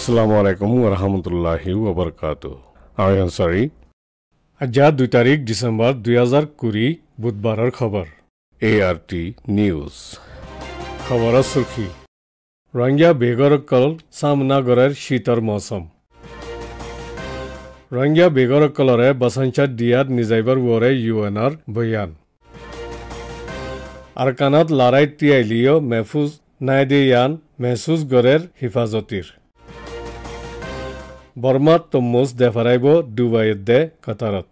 আসসালামু আলাইকুম রহমতুল্লাহ ওবরকাতু আমি আনসারী আজ দুই তারিখ ডিসেম্বর দুই হাজার কুড়ি বুধবার খবর এ আর টি নিউজ খবর সুখী রোহিঙ্গা বেগরকল সামনাগরের শীতর মৌসুম রোহিঙ্গা বেগরকলরে বসঞ্চাত দিয়ার নিজাইবার ওরে ইউএনআর বয়ান আরকানাত লারাই তিয়াইলিও মেফুজ নাইদেয়ান মেহসুস গড়ের হিফাজতির বৰ্মাত তম্মুজ দেফাৰাইব ডুবাইত দে কাটাৰত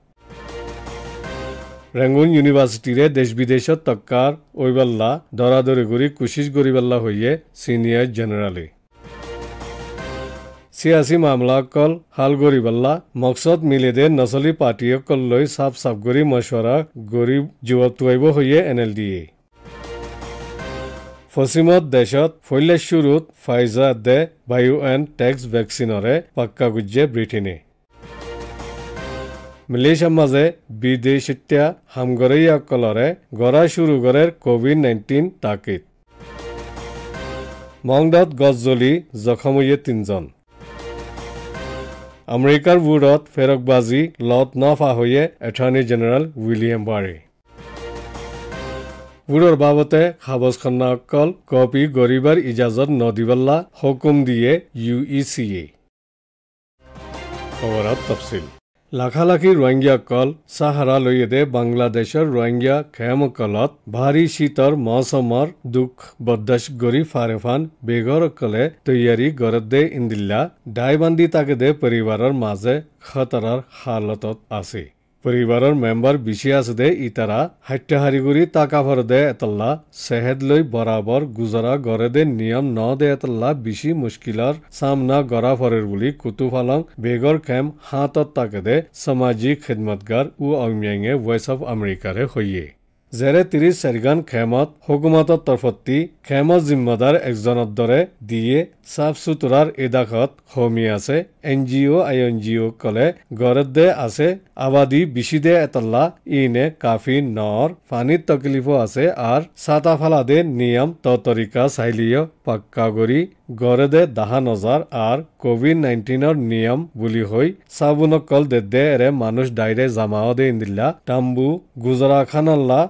ৰেংগুন ইউনিভাৰ্চিটিৰে দেশ বিদেশত টক্কাৰ ঐবাল্লা দৰা দৰি কৰি কোচিছ গৰিবাল্লা হৈয়ে ছিনিয়ৰ জেনেৰেলি চিয়াছী মামলাসকল হাল গৰিবাল্লা মকচদ মিলেদে নচলি পাৰ্টীসকল লৈ চাফ চাফ কৰি মছৱাৰা গৰি যুৱতুৱাইব হৈয়ে এন এল ডি এ পশ্চিমত দেশত ফৈল্যাশ্বৰুত ফাইজা দে বায়ু এণ্ড টেক্স ভেকচিনৰে পাক্কা গুজ্জে ব্ৰিটেইনে মালেছিয়াৰ মাজে বিদেশীয়া হামগৰীয়াসকলৰে গৰা চুৰু গৰে কভিড নাইণ্টিন তাকিত মংডাত গছ জ্বলি জখমৈয়ে তিনিজন আমেৰিকাৰ বোৰত ফেৰকবাজি লট নফ আহৈয়ে এটৰ্নি জেনেৰেল উইলিয়াম বাৰী বোৰৰ বাবতে সাবজ খন্নাসকল কপি গৰিবাৰ ইজাজত নদীবাল্লা হুকুম দিয়ে ইউ ই চি এ লাখালাখি ৰোহিংগীয়াসকল চাহাৰালৈয়ে দে বাংলাদেশৰ ৰোহিংগীয়া খেমসকলত ভাৰী শীতৰ মৌচুমৰ দুখ বদ্দাশ গৰি ফাৰেফান বেগৰসকলে তৈয়াৰী গড়ত দে ইন্দিল্লা ডাই বান্ধি তাকে দে পৰিবাৰৰ মাজে খতৰাৰ হালতত আছে পৰিবাৰৰ মেম্বাৰ বিচিয়াছ দে ইতাৰা হত্যাহাৰিগুৰি তাকাভৰ দে এতল্লা চেহেদ লৈ বৰাবৰ গুজৰা গড়ে দে নিয়ম ন দে এতল্লা বিচি মুস্কিলৰ চামনা গৰা ফৰেৰ বুলি কুতুফালং বেগৰ কেম হাতত তাকে দে সামাজিক খেদমতগাৰ উ অমিয়াঙে ভইচ অফ আমেৰিকাৰে হৈয়ে যেৰে ত্ৰিছ চাৰিগান খেমত হুকুমতৰ তৰফতি খেমত জিম্মদাৰ একজনৰ দৰে দিয়ে চাফ চুতৰাৰ ইদাকত সমি আছে N G O' I N G O' কলে গৰদে আছে আবাদী বিচি বিচিদে এতল্লা ইনে কাফি নৰ পানীৰ তকলিফো আছে আৰ চাতাফালাদে নিয়ম ততৰিকা চাইলিঅ পাক্কা কৰি গড়েদে দাহা নজাৰ আৰু কভিড নাইণ্টিনৰ নিয়ম বুলি হৈ চাবুনক কল দেদে এৰে মানুহ ডাইৰে জামাও দে ইন্দিলা তাম্বু গুজৰা খানাল্লা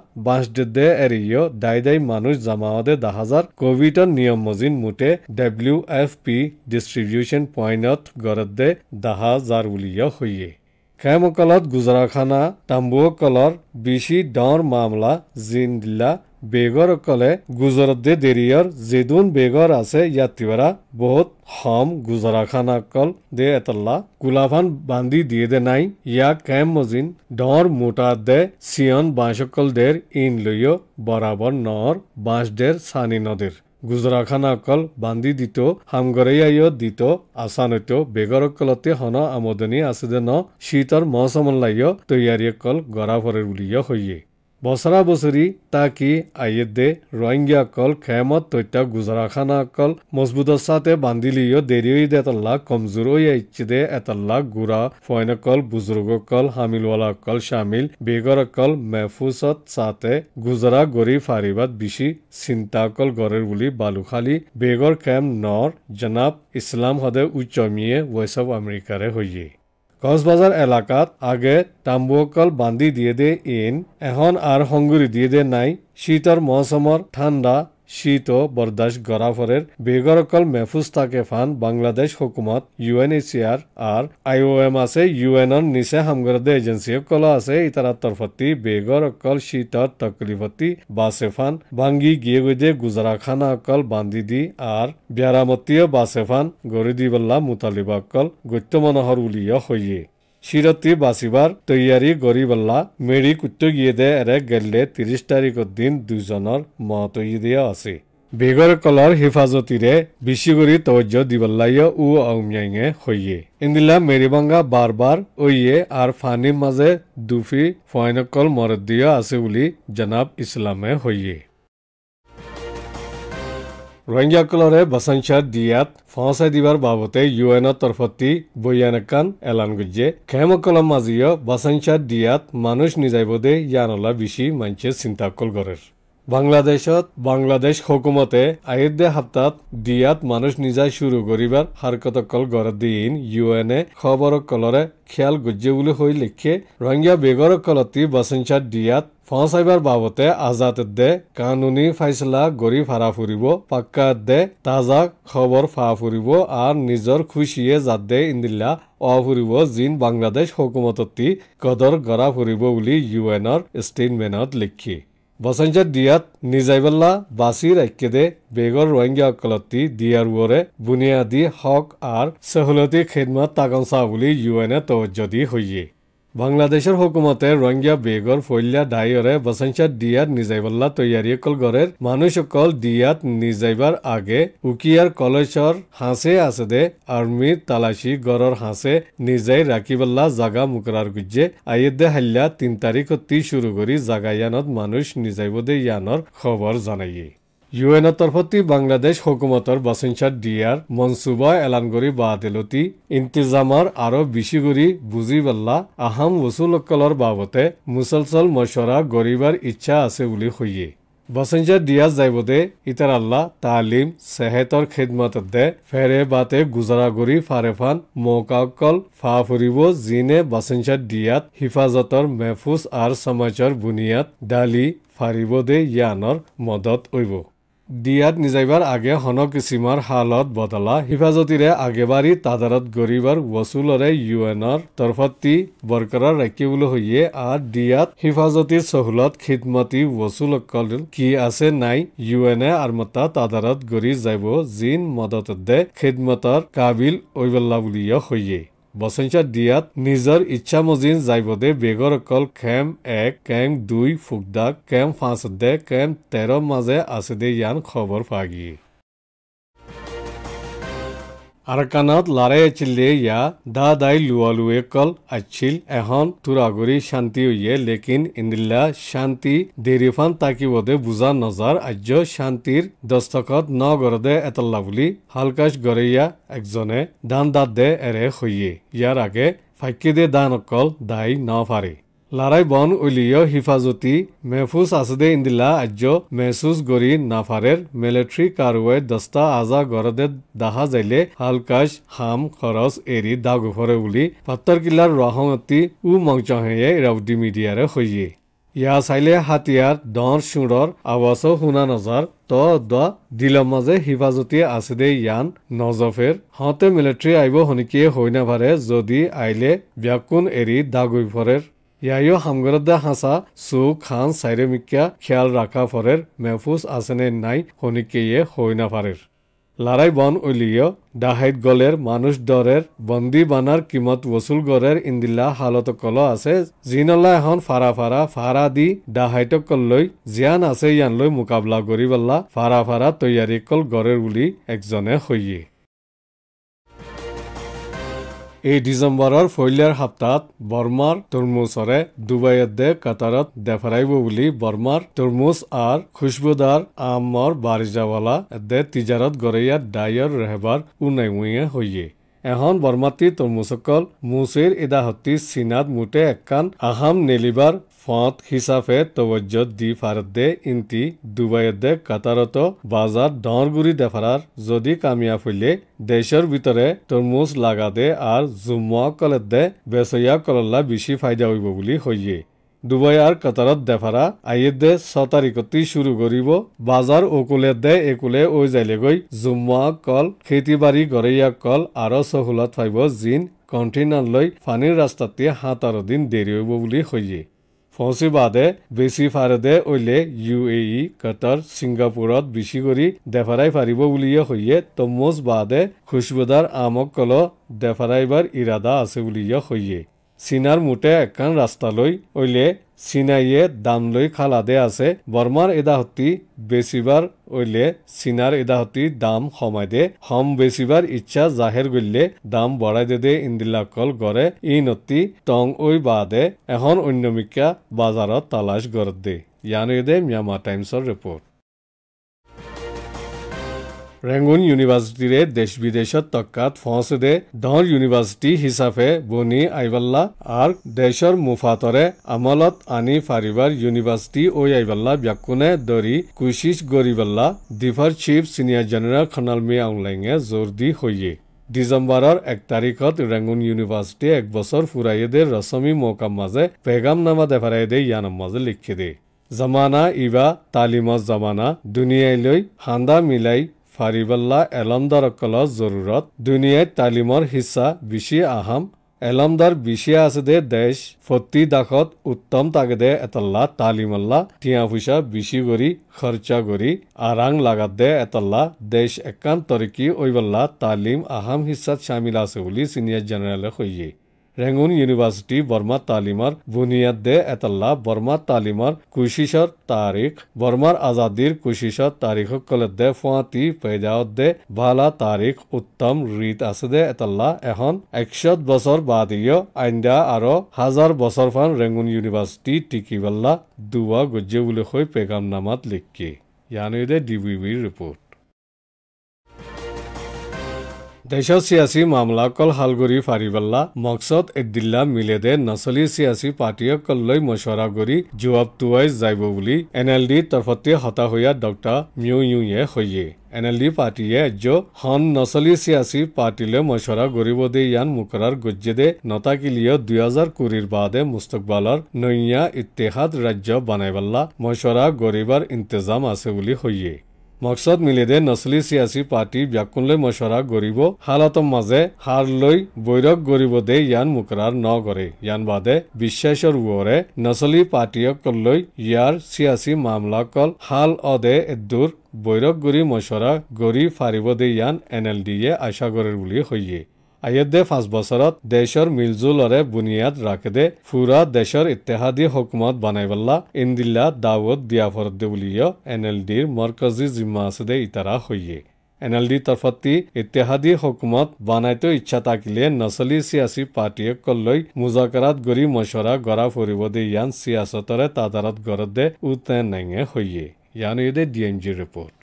দে দে এৰিঅ ডাই ডাই মানুহ জামাও দে দাহাজাৰ কভিডৰ নিয়ম মজিন মুঠে ডাব্লিউ এফ পি ডিষ্ট্ৰিবিউচন পইণ্টত গড়েদে দাহাজাৰ বুলিয় হৈয়ে কেমকলত গুজৰাখানা তাম্বুকলৰ বিচি ডৰ মামলা জিন্দিলা বেগৰসকলে গুজৰতে দেৰিয়ৰ যেদুন বেগৰ আছে ইয়াতিৱাৰা বহুত হম গুজৰাখানকল দে এতল্লা গোলাফান বান্ধি দিয়ে দে নাই ইয়াক কেম মজিন ডৰ মোটা দে চিয়ন বাঁহসকল দেৰ ইন লৈও বৰাবৰ নৰ বাঁহ দেৰ চানি নদীৰ গুজৰাখানকল বান্ধি দিত হামগৰেয়াইও দিত আচানৈত বেগৰকলতে হন আমোদনী আছে দে ন শীতৰ মৌচমলাইও তৈয়াৰী অকল গৰাভৰে বুলিও হৈয়ে বছৰা বছৰি তাকি আয়েদে রোহিঙ্গাকল খেমত তৈত্যা গুজরাখানাকল মজবুতর সাথে বান্দিলিও দেরিও এতল্লা কমজোর ওই আইচিদে এতল্লা গুড়া ফয়নকল বুজুর্গকল হামিলওয়ালাকল শামিল বেগরকল মেহফুসত সাথে গুজরা গরি ফারিবাত বিশি চিন্তাকল গরের বুলি বালুখালি বেগর খেম নর জনাব ইসলাম হদে উচ্চমিয়ে অফ আমেরিকারে হইয়ে কক্সবাজাৰ এলাকাত আগে তাম্বুকল বান্ধি দিয়ে দে ইন এখন আৰ হঙ্গুৰি দিয়ে দে নাই শীতৰ মৌসুমৰ ঠাণ্ডা শীত ও বরদাস গরাফরের বেগরকল মেহফুজ তাকে ফান বাংলাদেশ হুকুমত ইউএনএসিআর আর আইওএম আছে ইউএনর নিচে হামগরদে এজেন্সি কল আছে ইতারা তরফতি বেগরকল শীতর তকলিফতি বাসেফান ভাঙ্গি গিয়ে গুজে গুজরাখানা অকল বান্ধি দি আর ব্যারামতীয় বাসেফান গরিদিবল্লা মুতালিবা অকল গৈত্য মনোহর উলিয়া হইয়ে শিরতি বাসিবার তৈয়ারি গরিবল্লা মেড়ি কুত্তগিয়েদে এরে গেললে তিরিশ তারিখ দিন দুজনের মত ইয়ে আছে বেগর কলর হেফাজতিরে বিশিগুড়ি তৈর্য দিবল্লাইয় ও অমিয়াইয়ে হইয়ে ইন্দিলা মেরিবঙ্গা বারবার ওইয়ে আর ফানির মাঝে দুফি ফয়নকল মরদ্দিয় আছে বলে জনাব ইসলামে হইয়ে ৰোহিংগীসকলৰে বসংচৰ দিয়াত ফাঁচাই দিবাৰ বাবতে ইউ এনৰ তৰফতি বৈয়ানকান এলান গুজে খেমকলম মাজিয় বসংচৰ দিয়াত মানুহ নিজাইবদে ইয়ানলা বেছি মঞ্চে চিন্তাকল কৰে বাংলাদেশত বাংলাদেশ হকুমতে আয়ুৰ্দে সপ্তাহত দিয়াত মানুহ নিজাই চুৰু কৰিবৰ হাৰকত কল গঢ় দিন ইউ এনে খবৰ কলৰে খেয়াল গুজে বুলি হৈ লিখে ৰোহিংগীয়া বেগৰ কলতি বসংচৰ দিয়াত ফঁচ আইবাৰ বাবতে আজাদ দে কানুনী ফাইচলা গৰি ফাৰা ফুৰিব পাক্কা দে তাজা খবৰ ফা ফুৰিব আৰু নিজৰ খুচিয়ে যাদে ইন্দিলা অ ফুৰিব জিন বাংলাদেশ হকুমতী কদৰ গৰা ফুৰিব বুলি ইউ এনৰ ষ্টেটমেণ্টত লিখি বসঞ্জাত দিয়াত নিজাইবেল্লা বাচি ৰাক্যেদে বেগৰ ৰোহিংগা অকলতি দিয়াৰুৱৰে বুনিয়াদী হক আৰু চেহলতী খেদমত তাগঞ্চা বুলি ইউ এনে তৱজ্জ দি হৈয়ে বাংলাদেশৰ হকুমতে ৰঙীয়া বেগৰ ফৈল্যা ডায়ৰে বসংসাত দিয়াত নিজাইবল্লা তৈয়াৰী অকল গড়ে মানুহসকল দিয়াত নিজাইবাৰ আগে উকিয়াৰ কলেজৰ হাঁচে আছে দে আৰ্মীৰ তালাচী গড়ৰ হাঁচে নিজাই ৰাখিবল্লা জাগা মুকৰাৰ গুজে আয়েদে হাল্লা তিন তাৰিখতি শুৰু কৰি জাগায়ানত মানুহ নিজাইব দে ইয়ানৰ খবৰ জনায়েই ইউএনৰ তৰফতে বাংলাদেশ হকুমতৰ বাচিনচাদ ডিয়াৰ মনসুবা এলানগুৰি বা আদালতী ইন্তিজামৰ আৰু বিচিগুৰি বুজিবাল্লা আহাম ৱচুলসকলৰ বাবতে মুছলচল মচৰা গৰিবাৰ ইচ্ছা আছে বুলি সৈয়ে বাচিনচাদ ডিয়াৰ যাইবদে ইতাৰাল্লা তালিম চেহেতৰ দে ফেৰে বাটে গুজৰা গুৰি ফাৰেফান মৌকাকল ফা ফুৰিব যিনে বাচিনচাদ ডিয়াত হিফাজতৰ মেহফুজ আৰু সমাজৰ বুনিয়াদ দালি ফাৰিব দে ইয়ানৰ মদত অইব দিয়াত নিজাইবাৰ আগে হন কিচিমৰ হালত বদলা হিফাজতিৰে আগেবাৰী তাদাৰত গৰিবৰ ৱচুলৰে ইউ এনৰ তৰফতি বৰকৰাৰ ৰাখিবলৈ হৈয়ে আৰু দিয়াত হিফাজতিৰ চহুলত খিদমতি ৱচুল কি আছে নাই ইউ এনে আৰমতা তাদাৰত গৰি যাব জিন মদত দে খিদমতৰ কাবিল ঐবেলা বুলিয়ে হৈয়ে বসঞ্চা দিয়াত নিজৰ ইচ্ছা মজিন যাইবদে বেগৰ অকল খেম এক কেম দুই ফুকদা কেম ফাঁচ দে কেম তেৰ মাজে আছে দে ইয়ান খবৰ পাগি আরাকানত লারাই আছিল ইয়া দা দাই লুয়ালুয়ে কল আছিল এখন তুরাগুরি শান্তি হইয়ে লেকিন ইন্দিল্লা শান্তি দেরিফান তাকি বদে বুজা নজার আজ্য শান্তির দস্তকত ন গরদে এতল্লা বলি হালকাশ গরেয়া একজনে দান দাদ দে এরে হইয়ে ইয়ার আগে ফাইকে দে দান কল দাই ন ফারি লারাই বন উলিয় হিফাজতি মেহফুজ আসদে ইন্দিলা আজ্য মেহসুস গরি নাফারের মিলিটারি কারওয়ে দস্তা আজা গরদে দাহা যাইলে হালকাশ হাম খরচ এরি দাগুফরে উলি পাত্তর কিলার রহমতি উ মংচ হেয়ে রাউডি মিডিয়ারে হইয়ে ইয়া চাইলে হাতিয়ার দৰ চুৰৰ আৱাজ শুনা নজাৰ ত দ দিলৰ মাজে হিফাজতি আছে দে ইয়ান নজফেৰ হওঁতে মিলিটাৰী আহিব শনিকিয়ে হৈ নাভাৰে যদি আইলে ব্যাকুন এৰি দাগুই ফৰেৰ ইয়াইও হামগৰদ্দা হাঁচা চু খান চাইৰেমিকা খিয়াল ৰাখা ফৰেৰ মেহফুজ আছেনে নাই শনিকেয়ে হৈ নাফাৰেৰ লাৰাই বন উলিয় ডাহাইত গলেৰ মানুহ দৰেৰ বন্দী বানাৰ কিমত ৱচুল গড়েৰ ইন্দিলা হালত কল আছে নলা এখন ফাৰা ফাৰা ফাৰা দি ডাহাইটক কললৈ জিয়ান আছে ইয়ানলৈ মোকাবিলা কৰিবলা ফাৰা ফাৰা তৈয়াৰী কল গড়েৰ বুলি একজনে সৈয়ে এই ডিচেম্বৰৰ ফৈলিয়াৰ সপ্তাহত বৰ্মাৰ তৰমুজৰে ডুবাইত দে কাটাৰত দেফৰাইব বুলি বৰ্মাৰ তৰমুজ আৰু খুচবুদাৰ আমৰ বাৰিজাৱালা দে তিজাৰত গৰেয়া ডায়ৰ ৰেহবাৰ উনাইমুৱে হৈয়ে এখন বৰ্মাতী তৰমুজসকল মুচেৰ ইদাহতী চীনাত মুঠে এক কাণ আহাম নেলিবাৰ ফট হিচাপে তৱজ্জত দি ফাৰদে ইন্তি ডুবাইদে কাটাৰতো বাজাৰ ডাঙৰগুৰি দেফাৰাৰ যদি কামিয়া ফুলে দেশৰ ভিতৰে তৰমুজ লাগা দে আৰু জুম্মা কলে দে বেচয়া কলল্লা বেছি ফাইদা হ'ব বুলি হয়ে ডুবাইয়াৰ কাটাৰত দেফাৰা আয়েদে ছ তাৰিখতেই চুৰু কৰিব বাজাৰ অকুলে দে একুলে ঐ যালেগৈ জুম্মা কল খেতি বাৰী গৰেয়া কল আৰু চহুলত ফাইব জিন কণ্টেইনাৰলৈ পানীৰ ৰাস্তাতে সাত আৰু দিন দেৰি হ'ব বুলি হয়ে বাদে বেছি ফাৰদে অইলে ইউ এ ই কাটাৰ ছিংগাপুৰত বেছি কৰি দেফাৰাই ফাৰিব বুলিয়ে সৈয়ে তম্মোজ বাদে খুচবুদাৰ আমক কল দেফাৰাইবাৰ ইৰাদা আছে বুলিয়ে সৈয়ে চীনাৰ মুঠে একান ৰাস্তালৈ অইলে চীনাইয়ে দান লৈ খালাদে আছে বৰ্মাৰ এদাহতি বেচিবাৰ অইলে চীনাৰ এদাহতি দাম সমাই দে হম বেচিবাৰ ইচ্ছা জাহেৰ কৰিলে দাম বঢ়াই দে দে ইন্দিলাকল গড়ে ই নতি টং ঐ বা দে এখন অন্যমিকা বজাৰত তালাচ গড় দে ইয়ানে দে ম্যামাৰ টাইমছৰ ৰিপৰ্ট ৰেংগুন ইউনিভাৰ্চিটিৰে দেশ বিদেশত তকাত ফ্ৰান্সদে ডৰ ইউনিভাৰ্চিটি হিচাপে বনি আইবাল্লা আৰু দেশৰ মুফাতৰে আমলত আনি ফাৰিবাৰ ইউনিভাৰ্চিটি ঐ আইবাল্লা ব্যাকুনে দৰি কুচিছ গৰিবাল্লা ডিফাৰ চিফ ছিনিয়ৰ জেনেৰেল খনালমি আউলাঙে জোৰ দি হৈয়ে ডিচেম্বৰৰ এক তাৰিখত ৰেংগুন ইউনিভাৰ্চিটিয়ে এক বছৰ ফুৰাই দে ৰচমী মৌকাম মাজে পেগাম নামা দেফাৰাই দে ইয়ানৰ মাজে লিখি দে জমানা ইবা তালিমৰ জমানা দুনিয়াইলৈ সান্দা মিলাই ফাৰিবাল্লা এলামদাৰসকলৰ জৰুৰত দুনিয়াই তালিমৰ হিচা বিচি আহাম এলামদাৰ বিচি আছে দে দেশ ফটি দাসত উত্তম তাগে দে এতল্লা তালিমাল্লা টিয়া পইচা বিচি কৰি খৰ্চা কৰি আৰাং লাগাত দে এতল্লা দেশ একান্তৰিকী ঐবাল্লা তালিম আহাম হিচাত চামিল আছে বুলি ছিনিয়ৰ জেনেৰেলে সহিয়ে ৰেঙুন ইউনিভাৰ্চিটি বৰ্মা তালিমৰ বুনিয়াদ দে এতাল্লা বৰ্মা তালিমৰ কুশিশৰ তাৰিখ বৰ্মাৰ আজাদীৰ কুশিশৰ তাৰিখসকলে দে ফুৱাতি পেজাৱত দে ভালা তাৰিখ উত্তম ৰীত আছে দে এতাল্লা এখন একশ বছৰ বাদীয় আন্দা আৰু হাজাৰ বছৰ ফান ৰেঙুন ইউনিভাৰ্চিটি টিকিবাল্লা দুৱা গুজ্জে বুলি কৈ পেগাম নামাত লিখকি ইয়ানে দে ডি বিৰ ৰিপৰ্ট দেশ সিয়াসী মামলাকল শালগুৰি ফাৰিবাল্লা মক্সদ এদিল্লা মিলেদে নচলি চিয়াচী পাৰ্টীসকললৈ মছৰা কৰি জোৱাবটোৱাই যাব বুলি এন এল ডিৰ তৰফতে হতাশয়া ডক্টৰ মিউ ইউয়ে সৈয়ে এন এল ডি পাৰ্টীয়ে ৰাজ্য হন নচলি চিয়াচি পাৰ্টীলৈ মছৱৰা কৰিব দে ইয়ান মুকৰাৰ গজ্জেদে নতাকিলিয় দুহেজাৰ কুৰিৰ বাদে মুস্তকবালৰ নৈয়া ইতিহাদ ৰাজ্য বনাইবাল্লা মছৱৰা কৰিবৰ ইন্তজাম আছে বুলি সৈয়ে মকচদ মিলেদে নচলি চিয়াচী পাৰ্টী ব্যাকুনলৈ মশৰা কৰিব হালতৰ মাজে হাৰ লৈ বৈৰক কৰিব দে ইয়ান মোকৰাৰ ন কৰে ইয়ান বাদে বিশ্বাসৰ ওৱৰে নচলি পাৰ্টীক লৈ ইয়াৰ চিয়াচী মামলাকল হাল অদে এদুৰ বৈৰক গুৰি মশৰা গৰি ফাৰিব দে ইয়ান এন এল ডি এ আশা কৰে বুলি সহিয়ে আয়োধ্যে পাঁচ বছৰত দেশৰ মিলজোলৰে বুনিয়াদ ৰাখেদে ফুৰা দেশৰ ইতিহাদী হকুমত বনাই পেলা ইন্দিল্লা দাৱদ দিয়া ফৰদে বুলিও এন এল ডিৰ মৰকজী জিম্মা আছে দে ইতাৰা হৈয়ে এন এল ডি তৰফতি ইতিহাদী হুকুমত বনাইতো ইচ্ছা থাকিলে নচলি চিয়াচি পাৰ্টীয়ে কলৈ মুজাকৰাত গৰি মছৰা গৰা ফুৰিব দে ইয়ান চিয়াচতৰে তাদাৰত গড়ত দে উতেন নাঙে হৈয়ে ইয়ানে দে ডি এম জিৰ ৰিপৰ্ট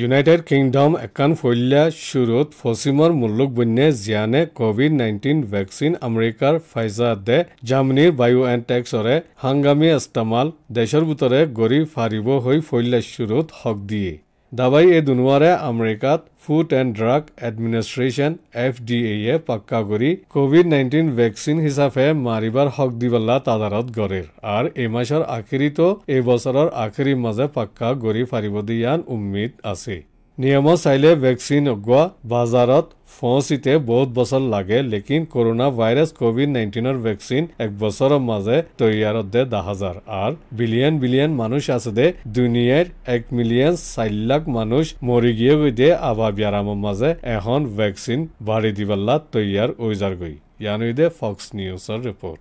ইউনাইটেড কিংডম একান ফৈলা চুৰত ফচিমৰ মুল্লুক বন্যে জিয়ানে কোভিড নাইণ্টিন ভেকচিন আমেৰিকাৰ ফাইজাৰ দে জাৰ্মানীৰ বায়ু এণ্ড টেক্সৰে হাংগামী ইষ্টামাল দেশৰ বুটৰে গৰি ফাৰিব হৈ ফৈলা চুৰত হক দিয়ে दवाई दुनवारे अमेरिकात food and drug administration F D এয়ে পাক্কা কৰি কোভিড নাইন্টিন ভেকচিন হিচাপে মাৰিবাৰ হক দিবলা তাদাৰত গড়ের আর এই মাসের আখেরিত এই বছরের আখেরি মাঝে পাক্কা গড়ি ফারিব দিয়ান উম্মিদ আছে নিয়মত চাইলে ভেকচিন অগোৱা বাজাৰত ফচিতে বহুত বছৰ লাগে লেকিন কৰোণা ভাইৰাছ কভিড নাইণ্টিনৰ ভেকচিন এক বছৰৰ মাজে তৈয়াৰত দে দহ হাজাৰ আৰু বিলিয়ন বিলিয়ন মানুহ আছে দে দুনিয়াৰ এক মিলিয়ন চাৰি লাখ মানুহ মৰি গিয়ে গৈ দে আভা বিৰামৰ মাজে এখন ভেকচিন বাঢ়ি দিবলা তৈয়াৰ ওজাৰ গৈ ইয়ানুই দে ফক্স নিউজৰ ৰিপৰ্ট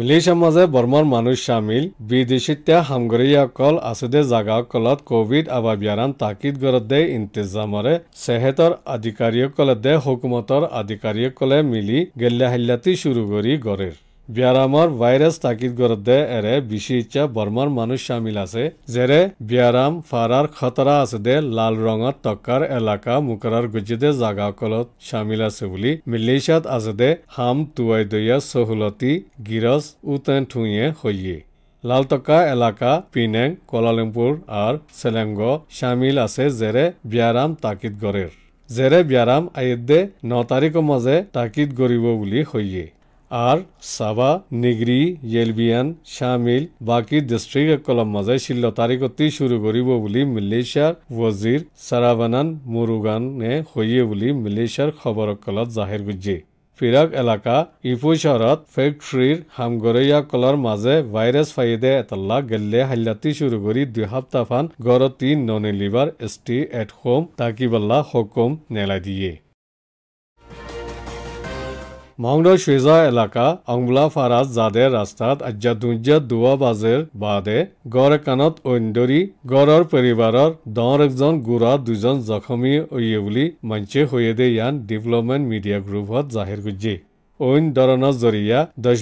মিলেচিয়া মাজে বৰ্মাৰ মানুহ চামিল বিদেশীতীয়া সামগ্ৰীসকল আছুদে জাগাসকলত কভিড আবাবিয়াৰাম তাকিদ গৰদে ইন্তজামৰে চেহেতৰ আধিকাৰীসকলে দে হুকুমতৰ আধিকাৰীসকলে মিলি গেল্লাহাল্লাতি চুৰু কৰি গড়েৰ ব্যায়ামৰ ভাইৰাছ তাকিদ গৰদে এৰে বিশিষ্ট বৰ্মৰ মানুহ চামিল আছে যেৰে ব্যায়াম ফাৰাৰ খতৰা আছে দে লাল ৰঙৰ টকাৰ এলেকা মুকৰাৰ গজিদে জাগাসকলত চামিল আছে বুলি মেলেছিয়াত আছে দে হাম টুৱাই দৈয়া চহুলতি গিৰজ উতেন ঠুঙিয়ে সৈয়ে লালটকা এলেকা পিনেং কলালিমপুৰ আৰু চেলেংগ চামিল আছে যেৰে ব্যায়াম তাকিদ গড়েৰ যেৰে ব্যায়াম আয়েদে ন তাৰিখৰ মাজে তাকিদ গঢ়িব বুলি সৈয়ে আর সাবা নিগ্রি ইয়েলভিয়ান শামিল বাকি ডিস্ট্রিক্ট সকলের মাঝে শিল্লতারিকতি শুরু করব বলে মালয়েশিয়ার ওয়াজির সারাবানান মুরুগানে হইয়ে বলে মালয়েশিয়ার খবর সকলত জাহির করছে ফিরাক এলাকা ইফু শহরত ফেক্টরির হামগরিয়া কলার মাঝে ভাইরাস ফাইদে এতলা গেল্লে হাল্লাতি শুরু করি দুই সপ্তাহান গরতি ননিলিবার এস টি এট হোম তাকিবাল্লা হকুম নেলা দিয়ে মংড শ্বেজা এলাকা অংলা ৰাস্তাত যাদেৰ ৰাস্তাত আজ্জাদুজ্জা দুয়াবাজেৰ বাদে গড়ে কানত ঐন্দৰী গড়ৰ পৰিবাৰৰ দৰ একজন গুড়া দুজন জখমী হইয়ে বলে মঞ্চে হয়ে দে ইয়ান ডেভেলপমেন্ট মিডিয়া গ্ৰুপত জাহিৰ গুজি ঐন দৰণৰ জৰিয়া দহ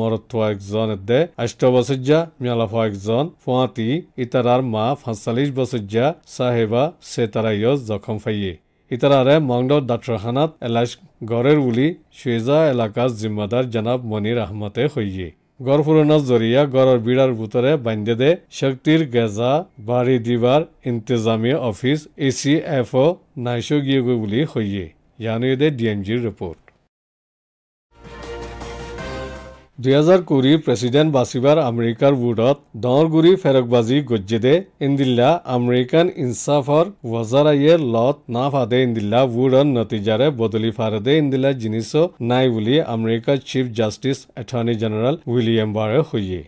মৰত থোৱা একজন এদে অষ্ট বছৰজ্যা মিয়ালাফা একজন ফুৱাতি ইতাৰাৰ মা পঞ্চল্লিছ বছৰজ্যা চাহেবা চেতাৰাইয় জখম ফাইয়ে ইতাৰাৰে মংগদ ডাক্তৰখানাত এলাইচ গড়েৰ বুলি চুৱেজা এলেকাৰ জিম্মাদাৰ জনাব মনিৰ আহমদে সৈয়ে গড় পূৰণৰ জৰিয়া গড়ৰ বিৰাৰ বুটৰে বান্ধে দে শক্তিৰ গেজা বাৰী দিবাৰ ইণ্টিজামী office A C F O' নাইচগীয়গৈ বুলি সৈয়ে জানুৱে ডি এম জিৰ ৰিপৰ্ট দুহেজাৰ কুৰিৰ প্ৰেছিডেণ্ট বাছিবাৰ আমেৰিকাৰ বোৰ্ডত দঁৰগুৰি ফেৰকবাজি গজ্জেদে ইন্দিল্লা আমেৰিকান ইনছাফৰ ৱজাৰাইয়ে লত না ফাদে ইন্দিল্লা বোৰ্ডৰ নতিজাৰে বদলি ফাৰদে ইন্দিল্লা জিনিছ নাই বুলি আমেৰিকাৰ chief justice attorney general William বাৰে সৈয়ে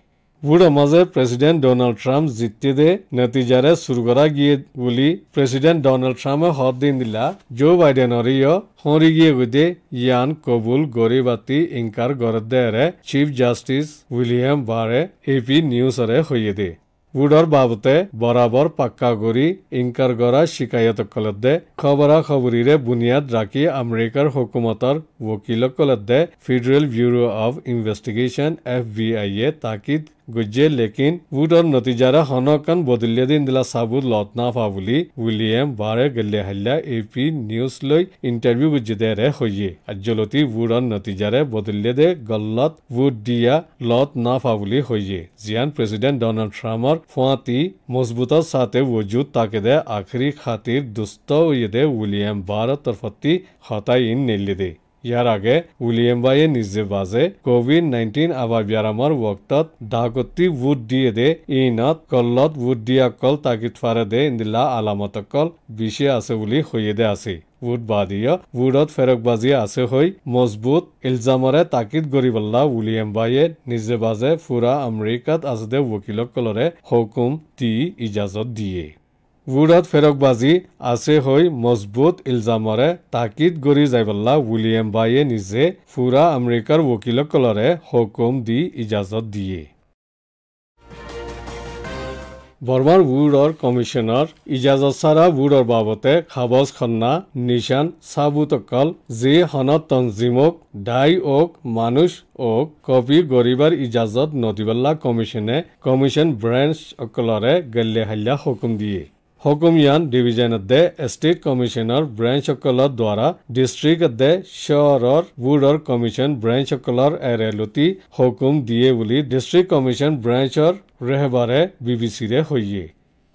বুঢ়মাজে প্ৰেছিডেণ্ট ডনাল্ড ট্ৰাম্প জিতি দে নেতিজাৰে চুৰগৰা গিয়ে বুলি প্ৰেছিডেণ্ট ডনাল্ড ট্ৰাম্পে হত দিন দিলা জো বাইডেনৰ ইয় সৰি গিয়ে গৈতে ইয়ান কবুল গৰি বাতি ইংকাৰ গৰদ্দেৰে চিফ জাষ্টিচ উইলিয়াম বাৰে এ পি নিউজৰে সৈয়ে দে বুডৰ বাবতে বৰাবৰ পাক্কা কৰি ইংকাৰ গৰা শিকায়ত কলত দে খবৰা খবৰীৰে বুনিয়াদ ৰাখি আমেৰিকাৰ হকুমতৰ ৱকিলক কলত দে federal bureau of investigation F B আইয়ে তাকিদ গুজ্জে লেকিন ভোটৰ নতিজাৰে সনকন বদলিয়া দিন দিলা চাবুত লত নাফা উইলিয়াম বাৰে গলিয়া হাল্লা এ নিউজ লৈ ইণ্টাৰভিউ গুজ্জে দেৰে সহিয়ে আজলতি ভোটৰ নতিজাৰে বদলিয়া দে গল্লত ভোট দিয়া লত নাফা বুলি জিয়ান প্ৰেচিডেণ্ট ডনাল্ড ট্ৰাম্পৰ ফুৱাতি মজবুতৰ চাতে ৱজুত তাকে দে আখৰী খাতিৰ দুষ্ট উইয়েদে উইলিয়াম বাৰৰ তৰফতি হতাই ইন ইয়াৰ আগেয়ে উইলিয়ামবাইয়ে নিজে বাজে কভিড নাইণ্টিন আবাৰ ব্যায়ামৰ ৱক্তত ডাকতি ভোট দিয়ে দে ইনত কল্লত ভোট দিয়া কল তাকি থাৰে দে ইন্দিলা আলামত কল বিচে আছে বুলি সৈয়ে দে আছে ফেৰকবাজী আছে হৈ মজবুত ইলজামৰে তাকিদ গৰিবল্লা উলিয়ামবাইয়ে নিজে বাজে ফুৰা আমেৰিকাত আছে দে ৱকিলক কলৰে হুকুম দি ইজাজত দিয়ে বুৰত ফেৰক বাজি আছে হৈ মজবুত ইলজামৰে তাকিদ গৰি যাইবল্লা উইলিয়াম বাইয়ে নিজে ফুৰা আমেৰিকাৰ উকিলসকলৰে হুকুম দি ইজাজত দিয়ে বৰ্মাৰ বুৰৰ কমিশ্যনাৰ ইজাজত চাৰা বুৰৰ বাবতে খাবজ খন্না নিশান চাবুতকল যি হনত তঞ্জিমক ডাই অক মানুষ অক কবি গৰিবাৰ ইজাজত নদীবাল্লা কমিশ্যনে কমিশ্যন ব্ৰেঞ্চসকলৰে গেল্লেহাল্লা হুকুম দিয়ে হুকুমিয়ান ডিভিজনতে ষ্টেট কমিশ্যনৰ ব্ৰেঞ্চসকলৰ দ্বাৰা ডিষ্ট্ৰিক্টে চহৰৰ বোৰ্ডৰ কমিশ্যন ব্ৰেঞ্চসকলৰ এৰেলতি হুকুম দিয়ে বুলি ডিষ্ট্ৰিক্ট কমিশ্যন ব্ৰেঞ্চৰ ৰেহবাৰে বি বি চিৰে হৈয়ে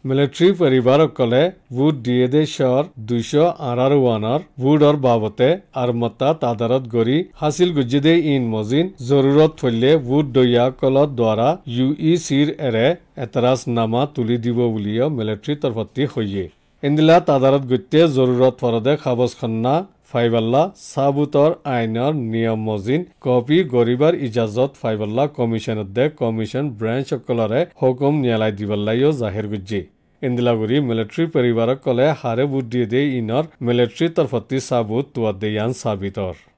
মিলিটাৰী পৰিবাৰসকলে ভোট দিয়ে দেশৰ দুশ আঁৰাৰ ৱানৰ ভোটৰ বাবতে আৰু মতা তাদাৰত গৰি হাচিল গুজিদে ইন মজিন জৰুৰত থলে ভোট দৈয়াকলৰ দ্বাৰা ইউ ই চিৰ এৰে এতৰাজ নামা তুলি দিব বুলিও মিলিটাৰী তৰফতে হৈয়ে এন্দিলা তাদাৰত গোটেই জৰুৰত ফৰদে খাবজ খন্না ফাইবাল্লা চাবুতৰ আইনৰ নিয়ম মজিন কপি গৰিবাৰ ইজাজত ফাইবাল্লা কমিশ্যনৰ দে কমিশ্যন ব্ৰেঞ্চসকলৰে হুকুম ন্যায়ালয় দিবলৈও জাহিৰ গুজি ইন্দিলাগুৰি মিলিট্ৰি পৰিবাৰক কলে হাৰে বুদ্ধি দে ইনৰ মিলিট্ৰি তৰফতি চাবুত তোৱা দেয়ান চাবিতৰ